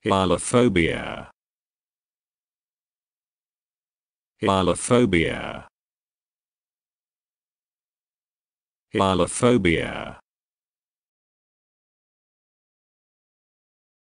Hyalophobia. Hyalophobia. Hyalophobia.